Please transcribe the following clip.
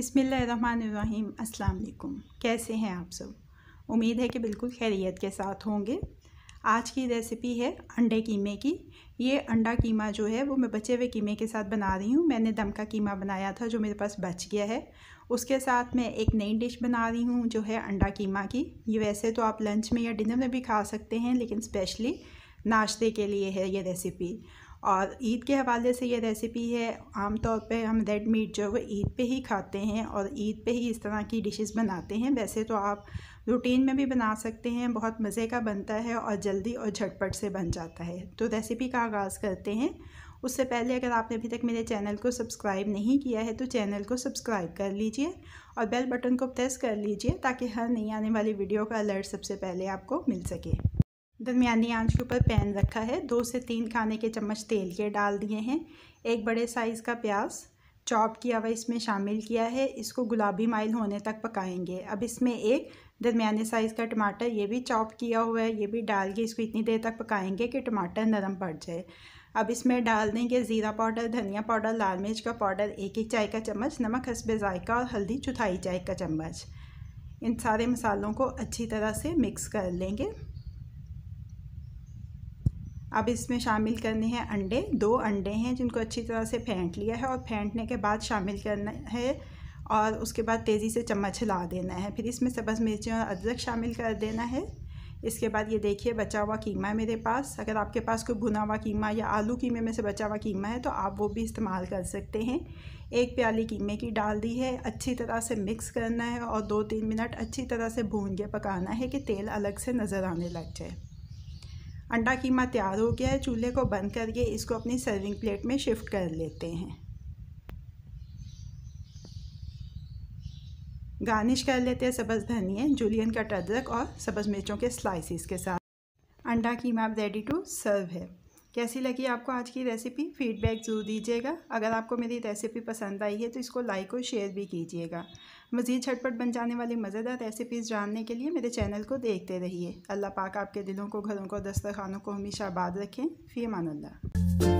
अस्सलाम वालेकुम कैसे हैं आप सब उम्मीद है कि बिल्कुल खैरियत के साथ होंगे आज की रेसिपी है अंडे कीमे की ये अंडा कीमा जो है वो मैं बचे हुए कीमे के साथ बना रही हूँ मैंने दम का कीमा बनाया था जो मेरे पास बच गया है उसके साथ मैं एक नई डिश बना रही हूँ जो है अंडा कीमा की ये वैसे तो आप लंच में या डिनर में भी खा सकते हैं लेकिन स्पेशली नाश्ते के लिए है ये रेसिपी और ईद के हवाले से ये रेसिपी है आमतौर पे हम रेड मीट जो है वो ईद पे ही खाते हैं और ईद पे ही इस तरह की डिशेस बनाते हैं वैसे तो आप रूटीन में भी बना सकते हैं बहुत मज़े का बनता है और जल्दी और झटपट से बन जाता है तो रेसिपी का आगाज़ करते हैं उससे पहले अगर आपने अभी तक मेरे चैनल को सब्सक्राइब नहीं किया है तो चैनल को सब्सक्राइब कर लीजिए और बेल बटन को प्रेस कर लीजिए ताकि हर नई आने वाली वीडियो का अलर्ट सबसे पहले आपको मिल सके दरमियानी आंच के ऊपर पैन रखा है दो से तीन खाने के चम्मच तेल के डाल दिए हैं एक बड़े साइज़ का प्याज चॉप किया हुआ इसमें शामिल किया है इसको गुलाबी माइल होने तक पकाएंगे अब इसमें एक दरमियाने साइज़ का टमाटर ये भी चॉप किया हुआ है ये भी डाल के इसको इतनी देर तक पकाएंगे कि टमाटर नरम पड़ जाए अब इसमें डाल देंगे ज़ीरा पाउडर धनिया पाउडर लाल मिर्च का पाउडर एक एक चाय का चम्मच नमक हसबे जायका और हल्दी चौथाई चाय का चम्मच इन सारे मसालों को अच्छी तरह से मिक्स कर लेंगे अब इसमें शामिल करने हैं अंडे दो अंडे हैं जिनको अच्छी तरह से फेंट लिया है और फेंटने के बाद शामिल करना है और उसके बाद तेज़ी से चम्मच हिला देना है फिर इसमें सब्ज़ मिर्ची और अदरक शामिल कर देना है इसके बाद ये देखिए बचा हुआ कीमा है मेरे पास अगर आपके पास कोई भुना हुआ कीमा या आलू कीमे में से बचा हुआ कीमा है तो आप वो भी इस्तेमाल कर सकते हैं एक प्याली कीमे की डाल दी है अच्छी तरह से मिक्स करना है और दो तीन मिनट अच्छी तरह से भून के पकाना है कि तेल अलग से नज़र आने लग जाए अंडा कीमा तैयार हो गया है चूल्हे को बंद करके इसको अपनी सर्विंग प्लेट में शिफ्ट कर लेते हैं गार्निश कर लेते हैं सब्ज़ धनिए जूलियन का अदरक और सब्ज़ मिर्चों के स्लाइसिस के साथ अंडा कीमा रेडी टू सर्व है कैसी लगी आपको आज की रेसिपी फीडबैक ज़रूर दीजिएगा अगर आपको मेरी रेसिपी पसंद आई है तो इसको लाइक और शेयर भी कीजिएगा मज़ीद झटपट बन जाने वाली मज़ेदार रेसिपीज़ जानने के लिए मेरे चैनल को देखते रहिए अल्लाह पाक आपके दिलों को घरों को दस्तरखानों को हमेशा आबाद रखें फ़ी अमान